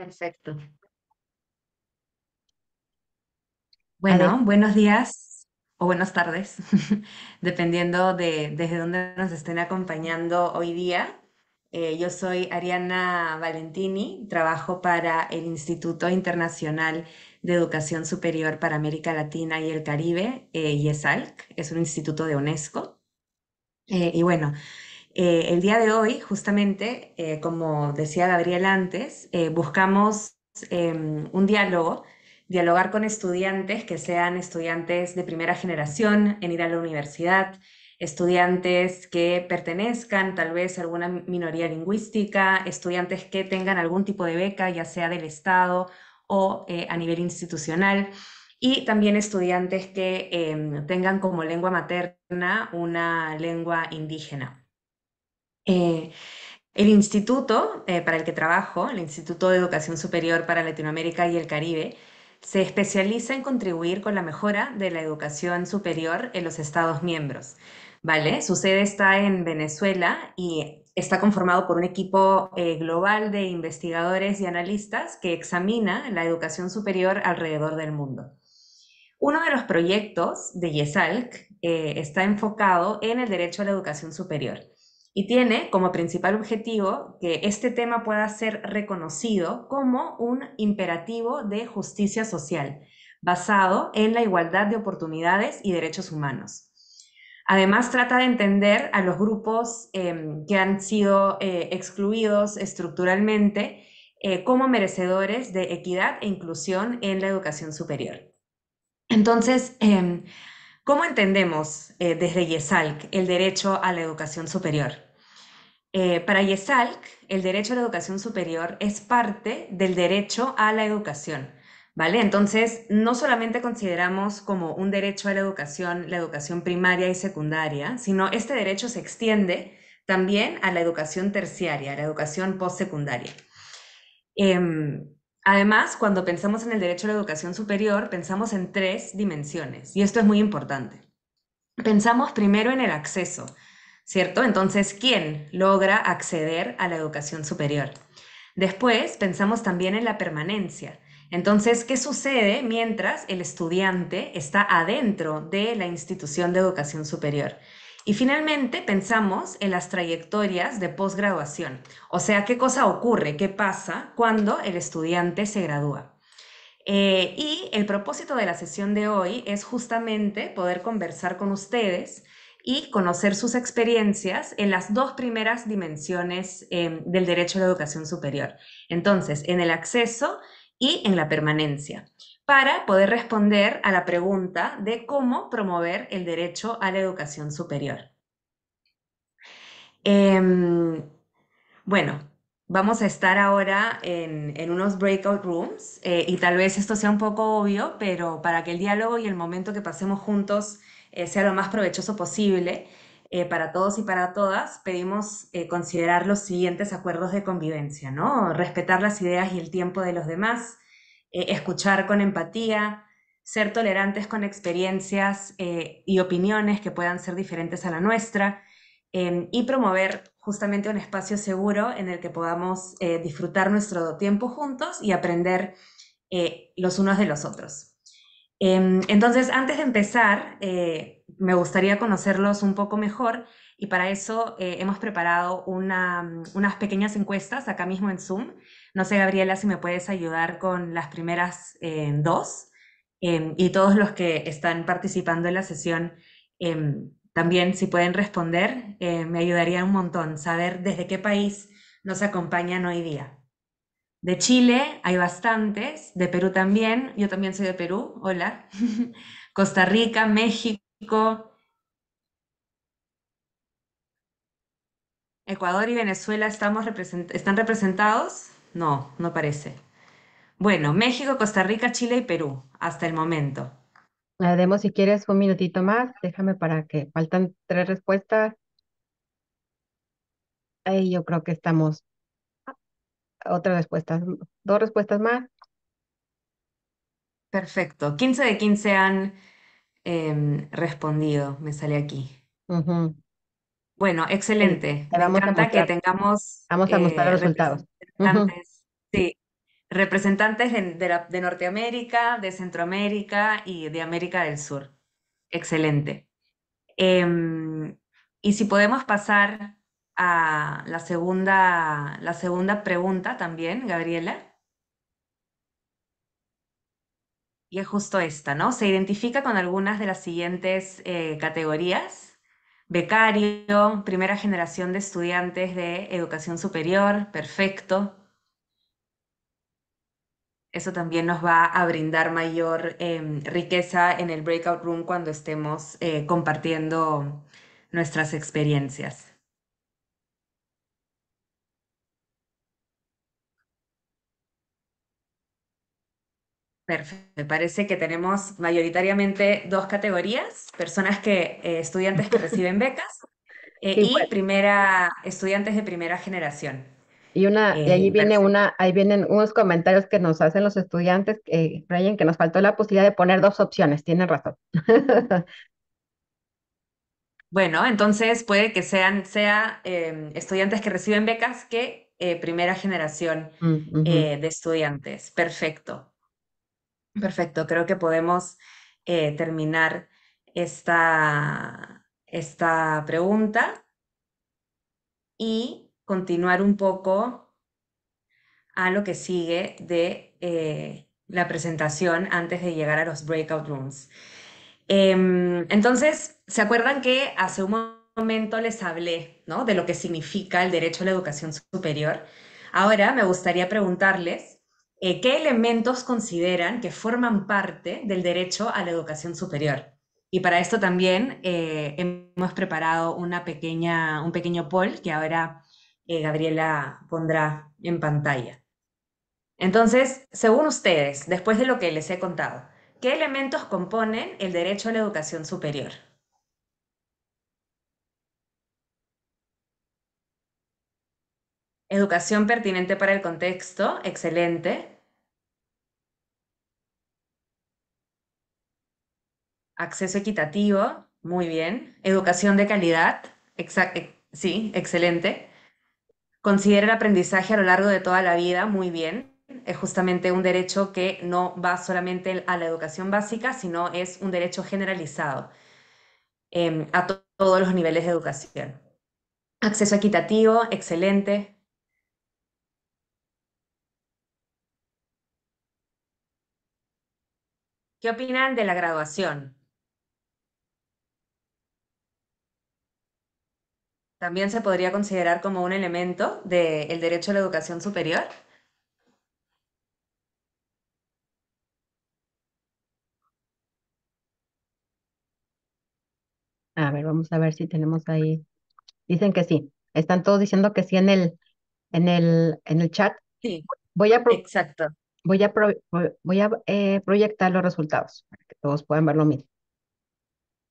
Perfecto. Bueno, buenos días o buenas tardes, dependiendo de desde dónde nos estén acompañando hoy día. Eh, yo soy Ariana Valentini, trabajo para el Instituto Internacional de Educación Superior para América Latina y el Caribe, eh, y IESALC, es un instituto de UNESCO. Eh, y bueno, eh, el día de hoy, justamente, eh, como decía Gabriel antes, eh, buscamos em, un diálogo, dialogar con estudiantes que sean estudiantes de primera generación en ir a la universidad, estudiantes que pertenezcan tal vez a alguna minoría lingüística, estudiantes que tengan algún tipo de beca, ya sea del Estado o a nivel institucional y también estudiantes que em, tengan como lengua materna una lengua indígena. Eh, el instituto eh, para el que trabajo, el Instituto de Educación Superior para Latinoamérica y el Caribe, se especializa en contribuir con la mejora de la educación superior en los Estados miembros. ¿Vale? Su sede está en Venezuela y está conformado por un equipo eh, global de investigadores y analistas que examina la educación superior alrededor del mundo. Uno de los proyectos de YESALC está enfocado en el derecho a la educación superior y tiene como principal objetivo que este tema pueda ser reconocido como un imperativo de justicia social, basado en la igualdad de oportunidades y derechos humanos. Además, trata de entender a los grupos em, que han sido eh, excluidos estructuralmente eh, como merecedores de equidad e inclusión en la educación superior. Entonces, em, ¿Cómo entendemos eh, desde YESALC el derecho a la educación superior? Eh, para YESALC, el derecho a la educación superior es parte del derecho a la educación. ¿Vale? Entonces, no solamente consideramos como un derecho a la educación la educación primaria y secundaria, sino este derecho se extiende también a la educación terciaria, a la educación postsecundaria. Em, Además, cuando pensamos en el derecho a la educación superior, pensamos en tres dimensiones, y esto es muy importante. Pensamos primero en el acceso, ¿cierto? Entonces, ¿quién logra acceder a la educación superior? Después, pensamos también en la permanencia. Entonces, ¿qué sucede mientras el estudiante está adentro de la institución de educación superior? Y finalmente pensamos en las trayectorias de posgraduación, o sea, qué cosa ocurre, qué pasa cuando el estudiante se gradúa. Eh, y el propósito de la sesión de hoy es justamente poder conversar con ustedes y conocer sus experiencias en las dos primeras dimensiones em, del derecho a la educación superior. Entonces, en el acceso y en la permanencia para poder responder a la pregunta de cómo promover el derecho a la educación superior. Em, bueno, vamos a estar ahora en, unos breakout rooms eh, y tal vez esto sea un poco obvio, pero para que el diálogo y el momento que pasemos juntos eh, sea lo más provechoso posible eh, para todos y para todas, pedimos considerar los siguientes acuerdos de convivencia, ¿no? Respetar las ideas y el tiempo de los demás, eh, escuchar con empatía, ser tolerantes con experiencias eh, y opiniones que puedan ser diferentes a la nuestra em, y promover justamente un espacio seguro en el que podamos eh, disfrutar nuestro tiempo juntos y aprender los unos de los otros. Em, entonces, antes de empezar, me gustaría conocerlos un poco mejor y para eso hemos preparado unas pequeñas encuestas acá mismo en Zoom no sé, Gabriela, si me puedes ayudar con las primeras eh, dos em, y todos los que están participando en la sesión. Em, también si pueden responder, eh, me ayudaría un montón saber desde qué país nos acompañan hoy día. De Chile hay bastantes, de Perú también, yo también soy de Perú, hola. Costa Rica, México, Ecuador y Venezuela estamos están representados. No, no parece. Bueno, México, Costa Rica, Chile y Perú, hasta el momento. La demos si quieres un minutito más. Déjame para que faltan tres respuestas. Ahí yo creo que estamos. Otra respuesta, dos respuestas más. Perfecto. 15 de 15 han em, respondido, me sale aquí. Bueno, excelente. Me que tengamos vamos a mostrar los eh, resultados. Representantes de, de, Norteamérica, de Centroamérica y de América del Sur. Excelente. Em, y si podemos pasar a la segunda, la segunda pregunta también, Gabriela. Y es justo esta, ¿no? Se identifica con algunas de las siguientes eh, categorías becario, primera generación de estudiantes de educación superior, perfecto. Eso también nos va a brindar mayor em, riqueza en el breakout room cuando estemos eh, compartiendo nuestras experiencias. Me parece que tenemos mayoritariamente dos categorías, personas que, eh, estudiantes que reciben becas eh, y pues. primera, estudiantes de primera generación. Y una, y ahí eh, viene una, ahí vienen unos comentarios que nos hacen los estudiantes, Brian, que nos faltó la posibilidad de poner dos opciones, tienen razón. Bueno, entonces puede que sean sea, em, estudiantes que reciben becas que primera generación mm, de estudiantes. Perfecto. Perfecto, creo que podemos eh, terminar esta, esta pregunta y continuar un poco a lo que sigue de eh, la presentación antes de llegar a los breakout rooms. Em, entonces, ¿se acuerdan que hace un momento les hablé de lo que significa el derecho a la educación superior? Ahora me gustaría preguntarles eh, qué elementos consideran que forman parte del derecho a la educación superior. Y para esto también eh, hemos preparado una pequeña, un pequeño poll que ahora eh, Gabriela pondrá en pantalla. Entonces, según ustedes, después de lo que les he contado, ¿qué elementos componen el derecho a la educación superior? Educación pertinente para el contexto, excelente. Acceso equitativo, muy bien. Educación de calidad, eh, sí, excelente. Considera el aprendizaje a lo largo de toda la vida, muy bien. Es justamente un derecho que no va solamente a la educación básica, sino es un derecho generalizado em, a todos los niveles de educación. Acceso equitativo, excelente. ¿Qué opinan de la graduación? ¿También se podría considerar como un elemento del derecho a la educación superior? A ver, vamos a ver si tenemos ahí. Dicen que sí. Están todos diciendo que sí en el, en el, en el chat. Sí. Voy a, Exacto voy a, voy a eh, proyectar los resultados para que todos puedan verlo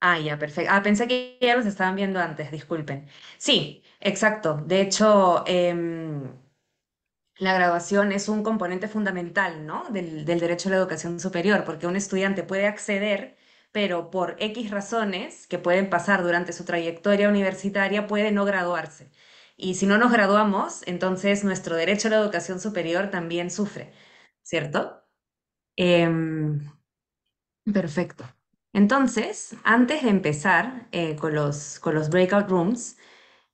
Ah, ya, perfecto. Ah, pensé que ya los estaban viendo antes, disculpen. Sí, exacto. De hecho, em, la graduación es un componente fundamental, ¿no? Del, del, derecho a la educación superior, porque un estudiante puede acceder, pero por X razones que pueden pasar durante su trayectoria universitaria, puede no graduarse. Y si no nos graduamos, entonces nuestro derecho a la educación superior también sufre. ¿cierto? Em, perfecto. Entonces, antes de empezar eh, con, los, con los breakout rooms,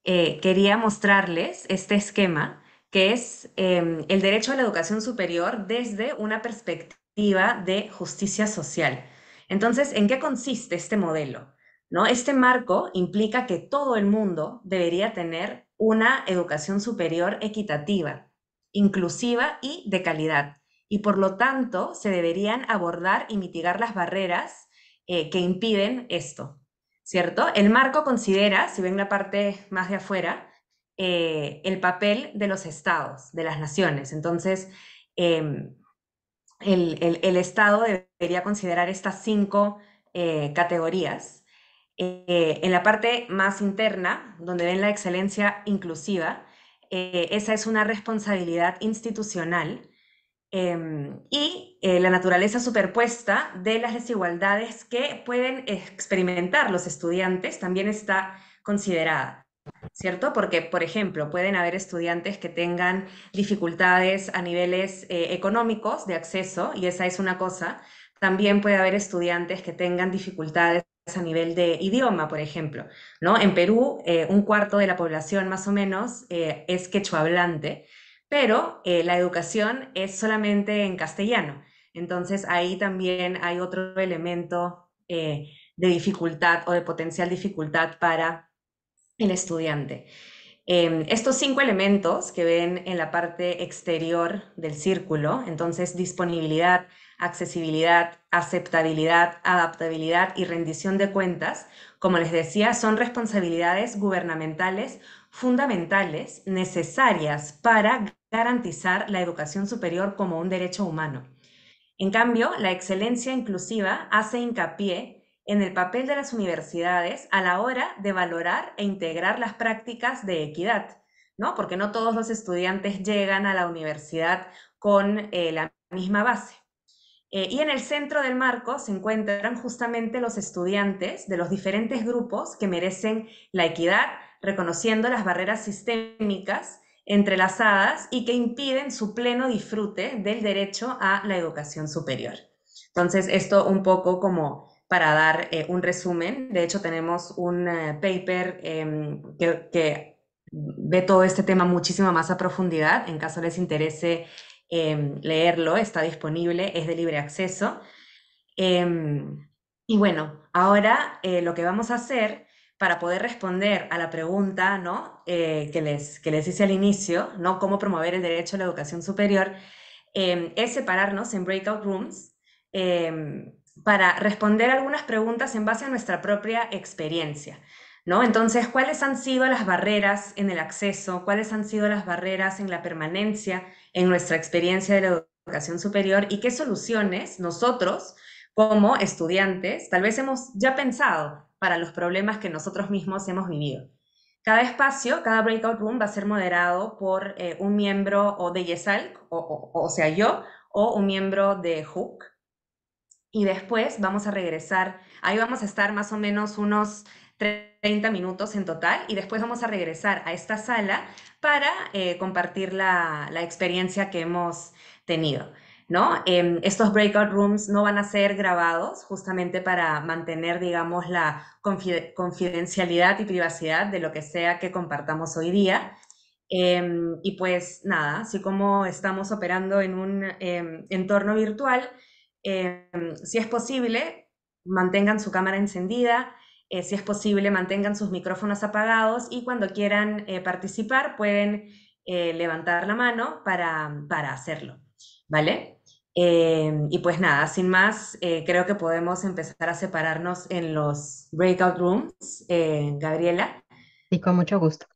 eh, quería mostrarles este esquema que es em, el derecho a la educación superior desde una perspectiva de justicia social. Entonces, ¿en qué consiste este modelo? ¿No? Este marco implica que todo el mundo debería tener una educación superior equitativa, inclusiva y de calidad y por lo tanto se deberían abordar y mitigar las barreras eh, que impiden esto, ¿cierto? El marco considera, si ven la parte más de afuera, eh, el papel de los estados, de las naciones. Entonces, em, el, Estado debería considerar estas cinco eh, categorías. en la parte más interna, donde ven la excelencia inclusiva, esa es una responsabilidad institucional Em, y eh, la naturaleza superpuesta de las desigualdades que pueden experimentar los estudiantes también está considerada, ¿cierto? Porque, por ejemplo, pueden haber estudiantes que tengan dificultades a niveles eh, económicos de acceso, y esa es una cosa. También puede haber estudiantes que tengan dificultades a nivel de idioma, por ejemplo. ¿no? En Perú, eh, un cuarto de la población más o menos es quechua hablante, pero eh, la educación es solamente en castellano. Entonces ahí también hay otro elemento eh, de dificultad o de potencial dificultad para el estudiante. Em, estos cinco elementos que ven en la parte exterior del círculo, entonces disponibilidad, accesibilidad, aceptabilidad, adaptabilidad y rendición de cuentas, como les decía, son responsabilidades gubernamentales fundamentales necesarias para garantizar la educación superior como un derecho humano. En cambio, la excelencia inclusiva hace hincapié en el papel de las universidades a la hora de valorar e integrar las prácticas de equidad, ¿no? Porque no todos los estudiantes llegan a la universidad con eh, la misma base. Eh, y en el centro del marco se encuentran justamente los estudiantes de los diferentes grupos que merecen la equidad, reconociendo las barreras sistémicas entrelazadas y que impiden su pleno disfrute del derecho a la educación superior. Entonces, esto un poco como para dar eh, un resumen. De hecho, tenemos un eh, paper em, que, que, ve todo este tema muchísimo más a profundidad. En caso les interese Em, leerlo, está disponible, es de libre acceso. Em, y bueno, ahora eh, lo que vamos a hacer para poder responder a la pregunta ¿no? Eh, que, les, que les hice al inicio, ¿no? ¿Cómo promover el derecho a la educación superior? Em, es separarnos en breakout rooms para responder algunas preguntas en base a nuestra propia experiencia. Entonces, ¿cuáles han sido las barreras en el acceso? ¿Cuáles han sido las barreras en la permanencia en nuestra experiencia de la educación superior? ¿Y qué soluciones nosotros, como estudiantes, tal vez hemos ya pensado para los problemas que nosotros mismos hemos vivido? Cada espacio, cada breakout room va a ser moderado por eh, un miembro o de Yesal o, sea yo, o un miembro de HOOK. Y después vamos a regresar, ahí vamos a estar más o menos unos 30 minutos en total y después vamos a regresar a esta sala para eh, compartir la, experiencia que hemos tenido. ¿no? Em, estos breakout rooms no van a ser grabados justamente para mantener, digamos, la confidencialidad y privacidad de lo que sea que compartamos hoy día. Em, y pues nada, así como estamos operando en un em, entorno virtual, si es posible, mantengan su cámara encendida, eh, si es posible, mantengan sus micrófonos apagados y cuando quieran eh, participar pueden eh, levantar la mano para, para hacerlo, ¿vale? y pues nada, sin más, creo que podemos empezar a separarnos en los breakout rooms, Gabriela. Y con mucho gusto.